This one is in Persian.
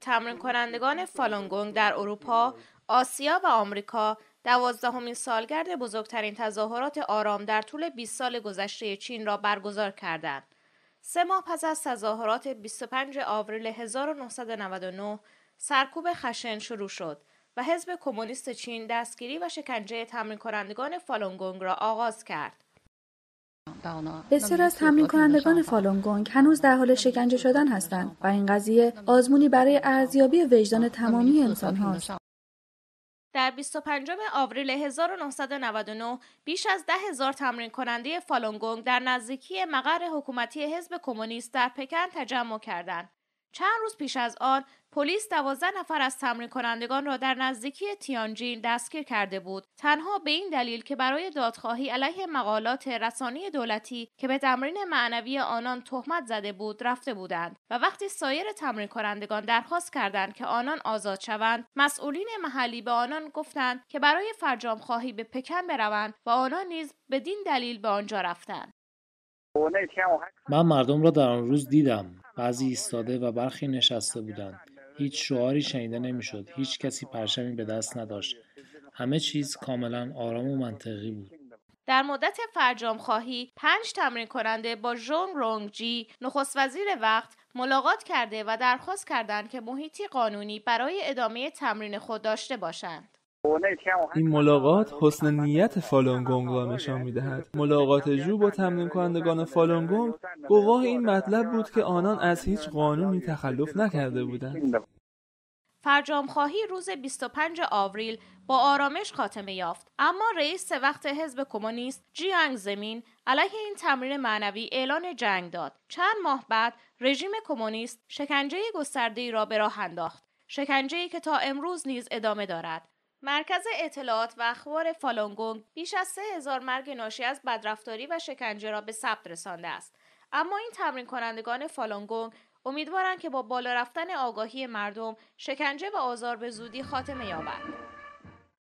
تمرین کنندگان فالونگونگ در اروپا، آسیا و آمریکا دوازدهمین سالگرد بزرگترین تظاهرات آرام در طول 20 سال گذشته چین را برگزار کردند. سه ماه پس از تظاهرات 25 آوریل 1999 سرکوب خشن شروع شد و حزب کمونیست چین دستگیری و شکنجه تمرین کنندگان فالونگونگ را آغاز کرد. بسیار از تمرین کنندگان فالونگونگ هنوز در حال شکنجه شدن هستند و این قضیه آزمونی برای ارزیابی وجدان تمامی انسان هاست. در 25 آوریل 1999 بیش از ده هزار تمرین کننده فالونگونگ در نزدیکی مقر حکومتی حزب کمونیست در پکن تجمع کردند. چند روز پیش از آن پلیس دوازده نفر از تمرین کنندگان را در نزدیکی تیانجین دستگیر کرده بود تنها به این دلیل که برای دادخواهی علیه مقالات رسانی دولتی که به تمرین معنوی آنان تهمت زده بود رفته بودند و وقتی سایر تمرین کنندگان درخواست کردند که آنان آزاد شوند مسئولین محلی به آنان گفتند که برای فرجام خواهی به پکن بروند و آنان نیز بدین دلیل به آنجا رفتند من مردم را در آن روز دیدم بعضی ایستاده و برخی نشسته بودند هیچ شعاری شنیده نمیشد هیچ کسی پرچمی به دست نداشت همه چیز کاملا آرام و منطقی بود در مدت فرجام خواهی پنج تمرین کننده با رونگ جی، نخست وزیر وقت ملاقات کرده و درخواست کردند که محیطی قانونی برای ادامه تمرین خود داشته باشند. این ملاقات حسن نیت فالونگونگ را نشان میدهد ملاقات جو با تمرین کنندگان فالونگونگ گواه این مطلب بود که آنان از هیچ قانونی تخلف نکرده بودند فرجامخواهی روز 25 آوریل با آرامش خاتمه یافت اما رئیس وقت حزب کمونیست جیانگ زمین علیه این تمرین معنوی اعلان جنگ داد چند ماه بعد رژیم کمونیست شکنجه گسترده را به راه انداخت شکنجه که تا امروز نیز ادامه دارد مرکز اطلاعات و اخبار فالانگونگ بیش از 3000 مرگ ناشی از بدرفتاری و شکنجه را به ثبت رسانده است. اما این تمرین کنندگان فالانگونگ امیدوارند که با بالا رفتن آگاهی مردم شکنجه و آزار به زودی خاتمه یابد.